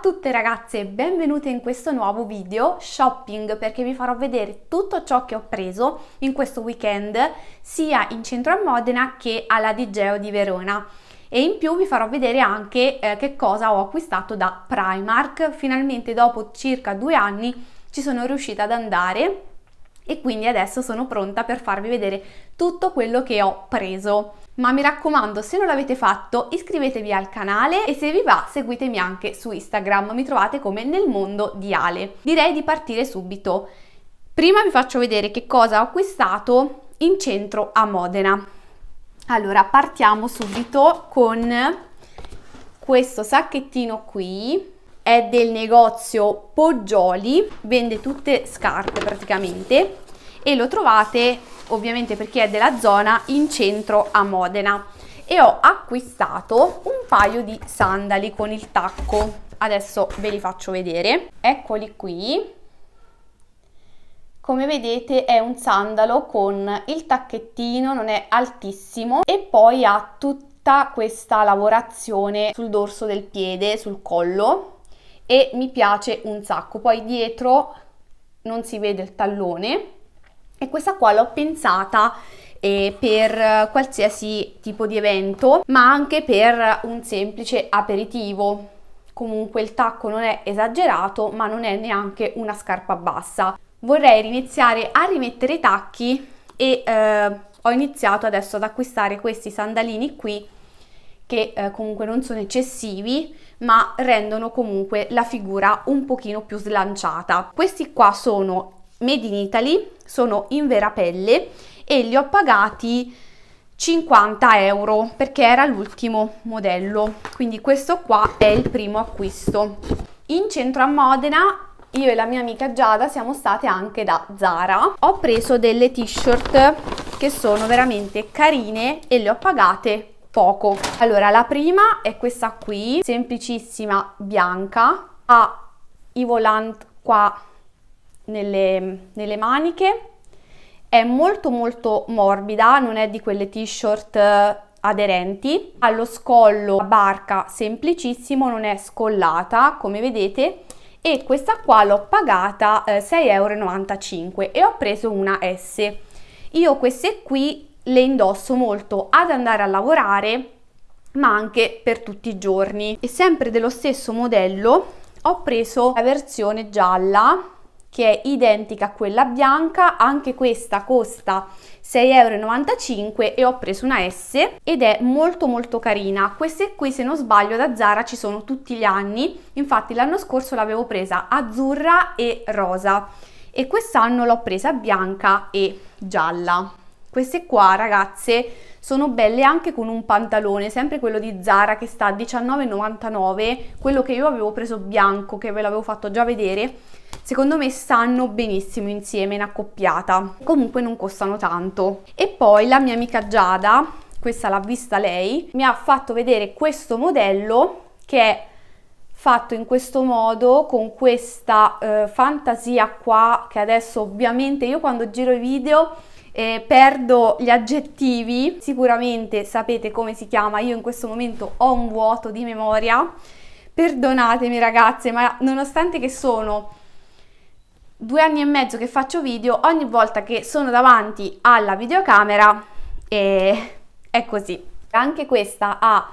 a tutte ragazze benvenute in questo nuovo video shopping perché vi farò vedere tutto ciò che ho preso in questo weekend sia in centro a Modena che alla Digeo di Verona e in più vi farò vedere anche eh, che cosa ho acquistato da Primark finalmente dopo circa due anni ci sono riuscita ad andare e quindi adesso sono pronta per farvi vedere tutto quello che ho preso ma mi raccomando se non l'avete fatto iscrivetevi al canale e se vi va seguitemi anche su Instagram, mi trovate come nel mondo di Ale. Direi di partire subito. Prima vi faccio vedere che cosa ho acquistato in centro a Modena. Allora partiamo subito con questo sacchettino qui è del negozio Poggioli, vende tutte scarpe praticamente e lo trovate ovviamente per chi è della zona, in centro a Modena e ho acquistato un paio di sandali con il tacco. Adesso ve li faccio vedere. Eccoli qui. Come vedete è un sandalo con il tacchettino, non è altissimo e poi ha tutta questa lavorazione sul dorso del piede, sul collo e mi piace un sacco. Poi dietro non si vede il tallone e questa qua l'ho pensata eh, per qualsiasi tipo di evento ma anche per un semplice aperitivo comunque il tacco non è esagerato ma non è neanche una scarpa bassa vorrei iniziare a rimettere i tacchi e eh, ho iniziato adesso ad acquistare questi sandalini qui che eh, comunque non sono eccessivi ma rendono comunque la figura un pochino più slanciata questi qua sono made in Italy, sono in vera pelle e li ho pagati 50 euro perché era l'ultimo modello. Quindi questo qua è il primo acquisto. In centro a Modena io e la mia amica Giada siamo state anche da Zara. Ho preso delle t-shirt che sono veramente carine e le ho pagate poco. Allora, la prima è questa qui, semplicissima bianca, ha i volant qua nelle, nelle maniche, è molto molto morbida, non è di quelle t-shirt eh, aderenti, allo scollo a barca semplicissimo, non è scollata come vedete e questa qua l'ho pagata eh, euro e ho preso una S. Io queste qui le indosso molto ad andare a lavorare ma anche per tutti i giorni e sempre dello stesso modello ho preso la versione gialla che è identica a quella bianca, anche questa costa 6,95€ e ho preso una S ed è molto molto carina. Queste qui se non sbaglio da Zara ci sono tutti gli anni, infatti l'anno scorso l'avevo presa azzurra e rosa e quest'anno l'ho presa bianca e gialla. Queste qua ragazze sono belle anche con un pantalone, sempre quello di Zara che sta a 19,99, quello che io avevo preso bianco che ve l'avevo fatto già vedere secondo me stanno benissimo insieme in accoppiata, comunque non costano tanto. E poi la mia amica Giada, questa l'ha vista lei, mi ha fatto vedere questo modello che è fatto in questo modo con questa eh, fantasia qua che adesso ovviamente io quando giro i video eh, perdo gli aggettivi sicuramente sapete come si chiama io in questo momento ho un vuoto di memoria perdonatemi ragazze ma nonostante che sono due anni e mezzo che faccio video, ogni volta che sono davanti alla videocamera eh, è così. Anche questa ha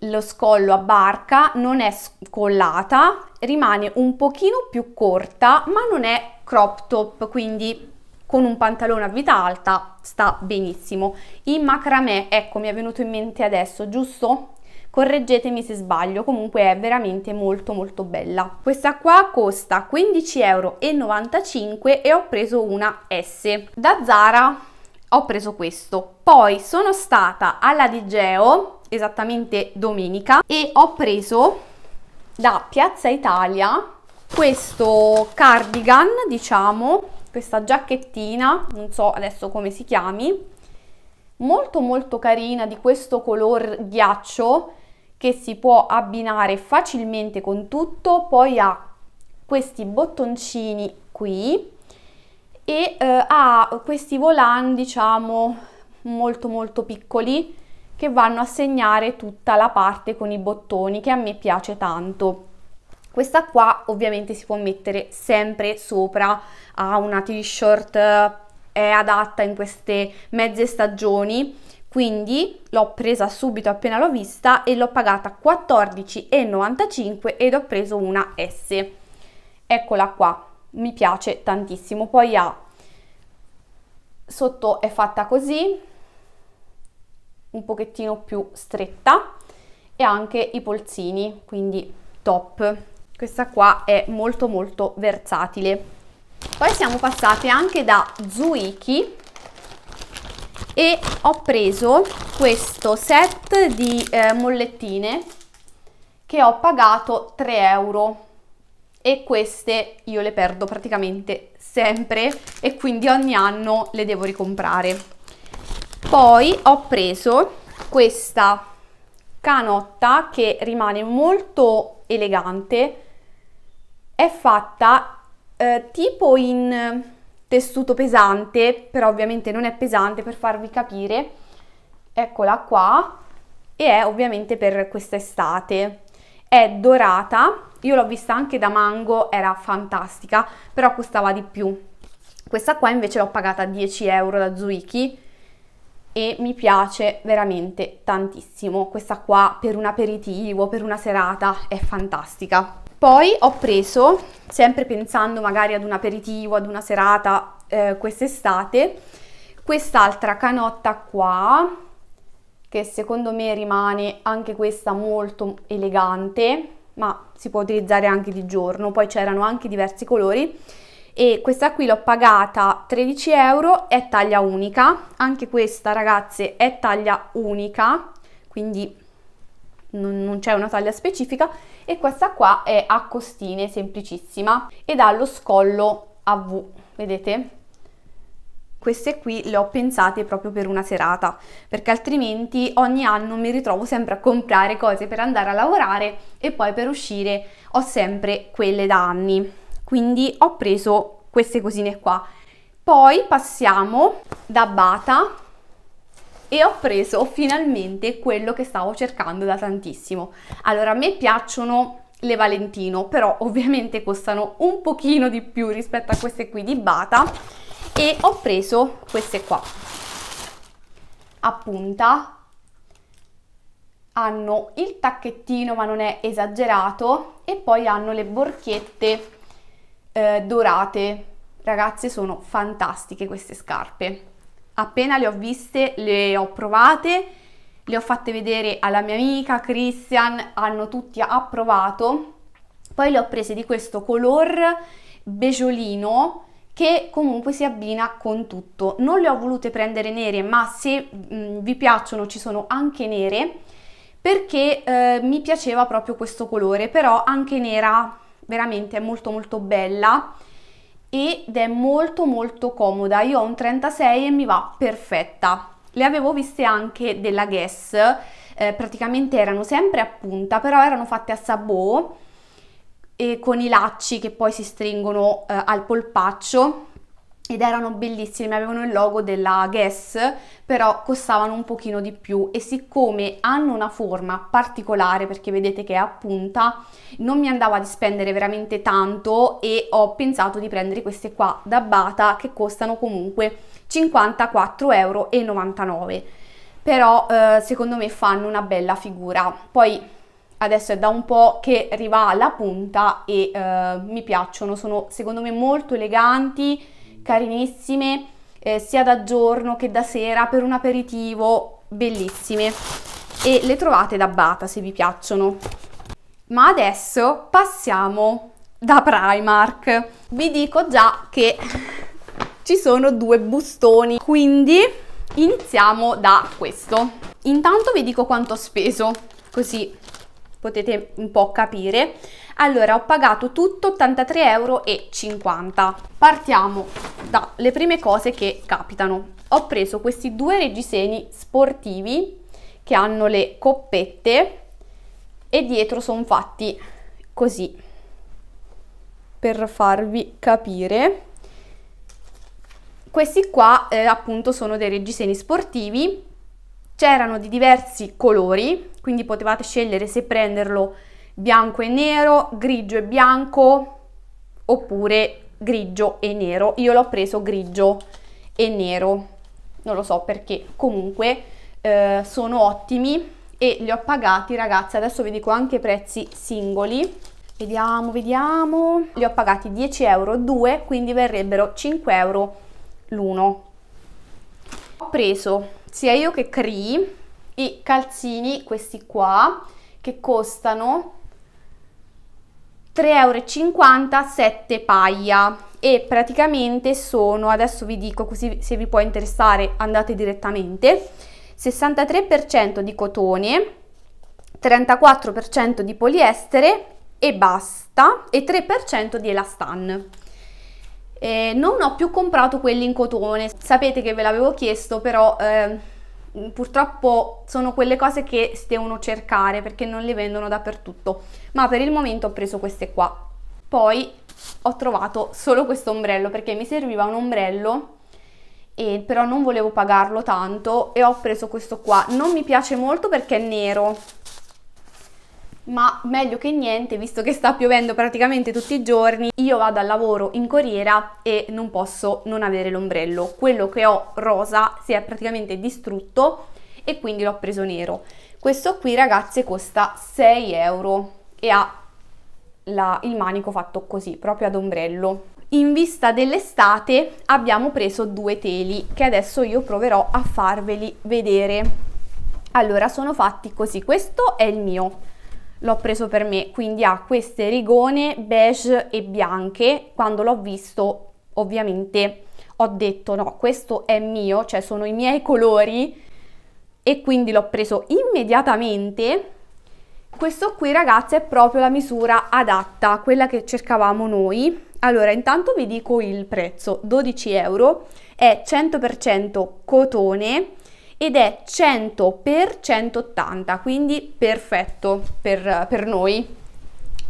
lo scollo a barca, non è scollata, rimane un pochino più corta, ma non è crop top, quindi con un pantalone a vita alta sta benissimo. In macramè, ecco, mi è venuto in mente adesso, giusto? correggetemi se sbaglio, comunque è veramente molto molto bella. Questa qua costa 15,95 euro e ho preso una S. Da Zara ho preso questo. Poi sono stata alla Digeo, esattamente domenica, e ho preso da Piazza Italia questo cardigan, diciamo, questa giacchettina, non so adesso come si chiami, molto molto carina di questo color ghiaccio che si può abbinare facilmente con tutto, poi ha questi bottoncini qui e eh, ha questi volant diciamo molto molto piccoli che vanno a segnare tutta la parte con i bottoni che a me piace tanto questa qua ovviamente si può mettere sempre sopra a una t-shirt eh, è adatta in queste mezze stagioni quindi l'ho presa subito appena l'ho vista e l'ho pagata 14,95 ed ho preso una S. Eccola qua, mi piace tantissimo. Poi ha sotto è fatta così, un pochettino più stretta e anche i polsini, quindi top. Questa qua è molto molto versatile. Poi siamo passate anche da Zuiki, e ho preso questo set di eh, mollettine che ho pagato 3 euro e queste io le perdo praticamente sempre e quindi ogni anno le devo ricomprare. Poi ho preso questa canotta che rimane molto elegante, è fatta eh, tipo in tessuto pesante, però ovviamente non è pesante per farvi capire. Eccola qua e è ovviamente per questa estate. È dorata, io l'ho vista anche da Mango, era fantastica, però costava di più. Questa qua invece l'ho pagata 10 euro da Zuiki e mi piace veramente tantissimo. Questa qua per un aperitivo, per una serata, è fantastica. Poi ho preso, sempre pensando magari ad un aperitivo, ad una serata eh, quest'estate, quest'altra canotta qua, che secondo me rimane anche questa molto elegante, ma si può utilizzare anche di giorno, poi c'erano anche diversi colori e questa qui l'ho pagata 13 euro, è taglia unica, anche questa ragazze è taglia unica, quindi non, non c'è una taglia specifica e questa qua è a costine semplicissima ed ha lo scollo a V, vedete? queste qui le ho pensate proprio per una serata, perché altrimenti ogni anno mi ritrovo sempre a comprare cose per andare a lavorare e poi per uscire ho sempre quelle da anni. Quindi ho preso queste cosine qua. Poi passiamo da Bata e ho preso finalmente quello che stavo cercando da tantissimo. Allora, a me piacciono le Valentino, però ovviamente costano un pochino di più rispetto a queste qui di Bata e ho preso queste qua. A punta hanno il tacchettino ma non è esagerato e poi hanno le borchette eh, dorate. Ragazze, sono fantastiche queste scarpe appena le ho viste, le ho provate, le ho fatte vedere alla mia amica Christian, hanno tutti approvato. Poi le ho prese di questo color beggiolino che comunque si abbina con tutto. Non le ho volute prendere nere, ma se mh, mm, vi piacciono ci sono anche nere perché eh, mi piaceva proprio questo colore, però anche nera veramente è molto molto bella ed è molto molto comoda. Io ho un 36 e mi va perfetta. Le avevo viste anche della Guess, eh, praticamente erano sempre a punta, però erano fatte a sabot e con i lacci che poi si stringono eh, al polpaccio ed erano bellissime, avevano il logo della Guess, però costavano un pochino di più e siccome hanno una forma particolare, perché vedete che è a punta, non mi andava di spendere veramente tanto e ho pensato di prendere queste qua da Bata che costano comunque 54,99 euro però eh, secondo me fanno una bella figura. Poi adesso è da un po' che arriva alla punta e eh, mi piacciono, sono secondo me molto eleganti carinissime, eh, sia da giorno che da sera, per un aperitivo, bellissime. E le trovate da Bata se vi piacciono. Ma adesso passiamo da Primark. Vi dico già che ci sono due bustoni, quindi iniziamo da questo. Intanto vi dico quanto ho speso, così potete un po' capire. Allora, ho pagato tutto 83,50 euro. Partiamo dalle prime cose che capitano. Ho preso questi due reggiseni sportivi che hanno le coppette e dietro sono fatti così per farvi capire. Questi qua eh, appunto sono dei reggiseni sportivi, c'erano di diversi colori, quindi potevate scegliere se prenderlo bianco e nero, grigio e bianco oppure grigio e nero. Io l'ho preso grigio e nero, non lo so perché, comunque eh, sono ottimi e li ho pagati ragazzi, adesso vi dico anche i prezzi singoli. Vediamo, vediamo. Li ho pagati 10 euro 2, quindi verrebbero 5 euro l'uno. Ho preso sia io che Cree i calzini, questi qua, che costano 3,50 euro 7 paia e praticamente sono, adesso vi dico così se vi può interessare andate direttamente, 63% di cotone, 34% di poliestere e basta e 3% di elastan. Eh, non ho più comprato quelli in cotone, sapete che ve l'avevo chiesto però... Eh, purtroppo sono quelle cose che si devono cercare perché non le vendono dappertutto ma per il momento ho preso queste qua poi ho trovato solo questo ombrello perché mi serviva un ombrello e però non volevo pagarlo tanto e ho preso questo qua non mi piace molto perché è nero ma meglio che niente visto che sta piovendo praticamente tutti i giorni io vado al lavoro in corriera e non posso non avere l'ombrello quello che ho rosa si è praticamente distrutto e quindi l'ho preso nero questo qui ragazze costa 6 euro e ha la, il manico fatto così proprio ad ombrello in vista dell'estate abbiamo preso due teli che adesso io proverò a farveli vedere allora sono fatti così questo è il mio l'ho preso per me, quindi ha queste rigone beige e bianche, quando l'ho visto ovviamente ho detto no, questo è mio, cioè sono i miei colori e quindi l'ho preso immediatamente. Questo qui ragazzi è proprio la misura adatta, quella che cercavamo noi. Allora intanto vi dico il prezzo, 12 euro, è 100% cotone, ed è 100 x 180, quindi perfetto per, per noi.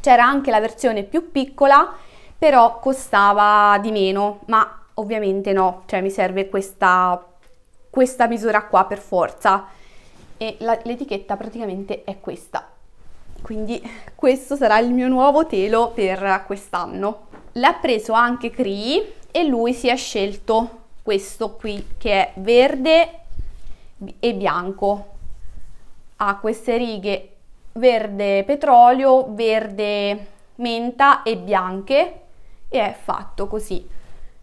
C'era anche la versione più piccola, però costava di meno, ma ovviamente no, cioè mi serve questa, questa misura qua per forza. E l'etichetta praticamente è questa. Quindi questo sarà il mio nuovo telo per quest'anno. L'ha preso anche Cree e lui si è scelto questo qui che è verde e bianco. Ha queste righe verde petrolio, verde menta e bianche e è fatto così.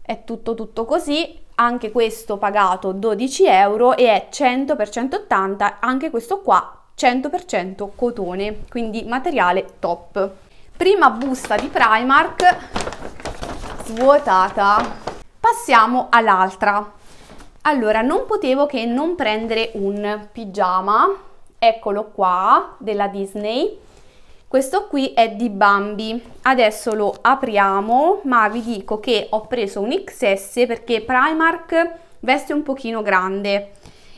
È tutto tutto così, anche questo pagato 12 euro e è 100% 180 anche questo qua 100% cotone, quindi materiale top. Prima busta di Primark svuotata. Passiamo all'altra. Allora, non potevo che non prendere un pigiama, eccolo qua, della Disney. Questo qui è di Bambi. Adesso lo apriamo, ma vi dico che ho preso un XS perché Primark veste un pochino grande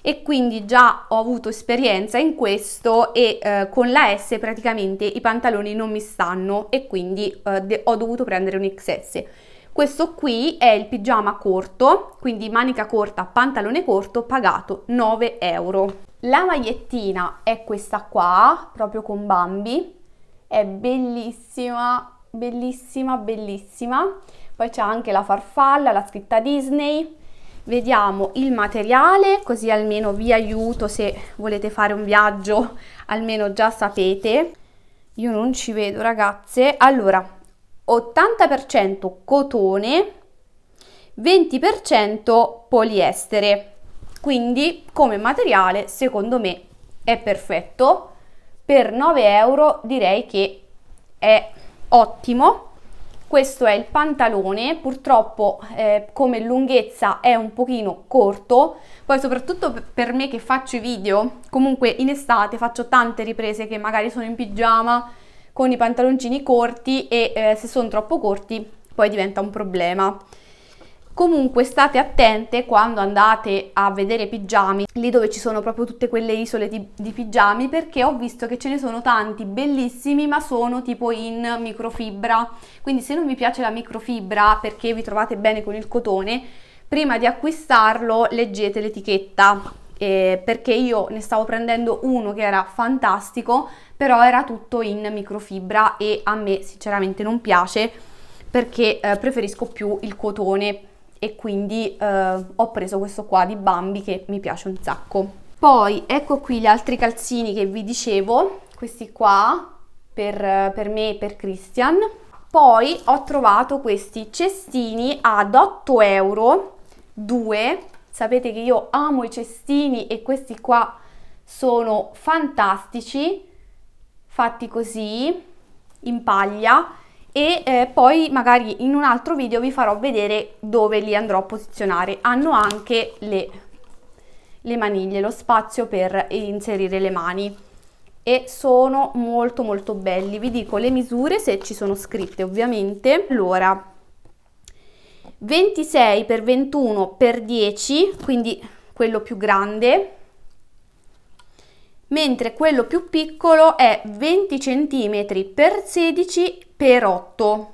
e quindi già ho avuto esperienza in questo e eh, con la S praticamente i pantaloni non mi stanno e quindi eh, ho dovuto prendere un XS questo qui è il pigiama corto, quindi manica corta, pantalone corto, pagato 9 euro. La magliettina è questa qua, proprio con Bambi, è bellissima, bellissima, bellissima. Poi c'è anche la farfalla, la scritta Disney. Vediamo il materiale, così almeno vi aiuto se volete fare un viaggio, almeno già sapete. Io non ci vedo ragazze. Allora, 80% cotone, 20% poliestere. Quindi come materiale secondo me è perfetto. Per 9 euro direi che è ottimo. Questo è il pantalone, purtroppo eh, come lunghezza è un pochino corto, poi soprattutto per me che faccio i video, comunque in estate faccio tante riprese che magari sono in pigiama, con i pantaloncini corti e eh, se sono troppo corti poi diventa un problema. Comunque state attente quando andate a vedere pigiami, lì dove ci sono proprio tutte quelle isole di, di, pigiami, perché ho visto che ce ne sono tanti bellissimi, ma sono tipo in microfibra. Quindi se non vi piace la microfibra perché vi trovate bene con il cotone, prima di acquistarlo leggete l'etichetta eh, perché io ne stavo prendendo uno che era fantastico, però era tutto in microfibra e a me sinceramente non piace perché eh, preferisco più il cotone e quindi eh, ho preso questo qua di Bambi che mi piace un sacco. Poi ecco qui gli altri calzini che vi dicevo, questi qua per, per me e per Christian. Poi ho trovato questi cestini ad 8 euro, due, Sapete che io amo i cestini e questi qua sono fantastici, fatti così, in paglia e eh, poi magari in un altro video vi farò vedere dove li andrò a posizionare. Hanno anche le, le maniglie, lo spazio per inserire le mani e sono molto molto belli. Vi dico le misure se ci sono scritte ovviamente. Allora, 26 per 21 per 10, quindi quello più grande, mentre quello più piccolo è 20 cm per 16 per 8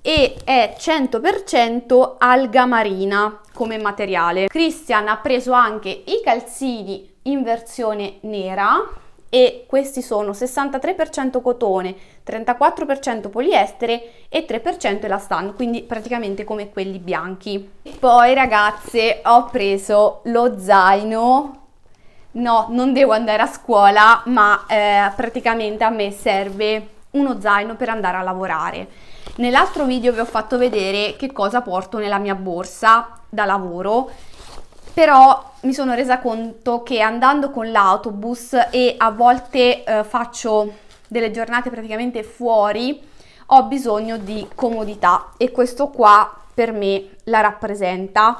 e è 100% alga marina come materiale. Christian ha preso anche i calzini in versione nera e questi sono 63% cotone, 34% poliestere e 3% elastano, quindi praticamente come quelli bianchi. Poi ragazze ho preso lo zaino, no non devo andare a scuola ma eh, praticamente a me serve uno zaino per andare a lavorare. Nell'altro video vi ho fatto vedere che cosa porto nella mia borsa da lavoro però mi sono resa conto che andando con l'autobus e a volte eh, faccio delle giornate praticamente fuori, ho bisogno di comodità e questo qua per me la rappresenta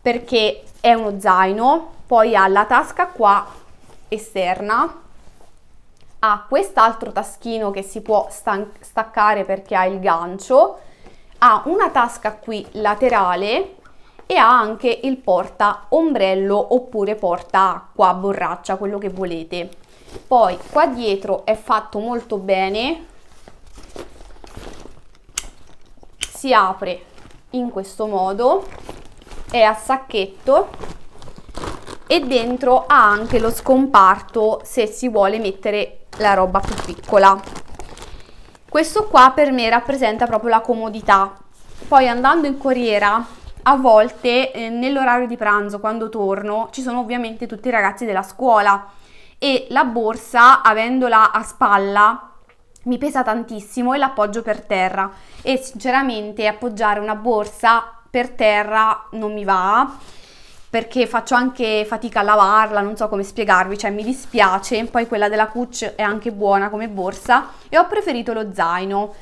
perché è uno zaino, poi ha la tasca qua esterna, ha quest'altro taschino che si può staccare perché ha il gancio, ha una tasca qui laterale e ha anche il porta ombrello oppure porta acqua, borraccia, quello che volete. Poi qua dietro è fatto molto bene, si apre in questo modo, è a sacchetto e dentro ha anche lo scomparto se si vuole mettere la roba più piccola. Questo qua per me rappresenta proprio la comodità. Poi andando in corriera a volte eh, nell'orario di pranzo quando torno ci sono ovviamente tutti i ragazzi della scuola e la borsa avendola a spalla mi pesa tantissimo e l'appoggio per terra e sinceramente appoggiare una borsa per terra non mi va perché faccio anche fatica a lavarla, non so come spiegarvi, cioè mi dispiace, poi quella della Cucci è anche buona come borsa e ho preferito lo zaino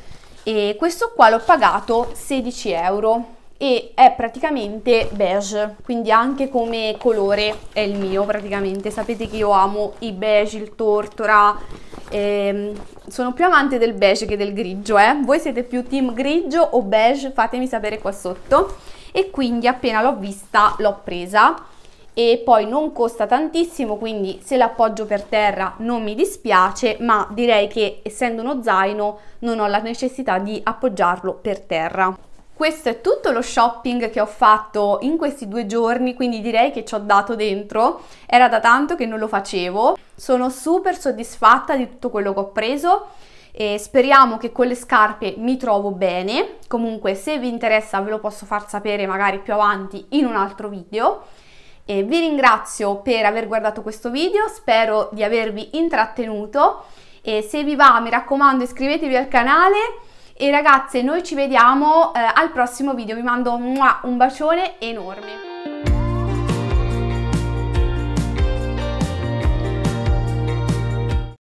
e questo qua l'ho pagato 16 euro e è praticamente beige quindi anche come colore è il mio praticamente sapete che io amo i beige il tortora ehm, sono più amante del beige che del grigio eh? voi siete più team grigio o beige fatemi sapere qua sotto e quindi appena l'ho vista l'ho presa e poi non costa tantissimo quindi se l'appoggio per terra non mi dispiace ma direi che essendo uno zaino non ho la necessità di appoggiarlo per terra questo è tutto lo shopping che ho fatto in questi due giorni, quindi direi che ci ho dato dentro. Era da tanto che non lo facevo. Sono super soddisfatta di tutto quello che ho preso e speriamo che con le scarpe mi trovo bene. Comunque se vi interessa ve lo posso far sapere magari più avanti in un altro video. E vi ringrazio per aver guardato questo video, spero di avervi intrattenuto e se vi va mi raccomando iscrivetevi al canale e ragazze, noi ci vediamo eh, al prossimo video, vi mando un bacione enorme.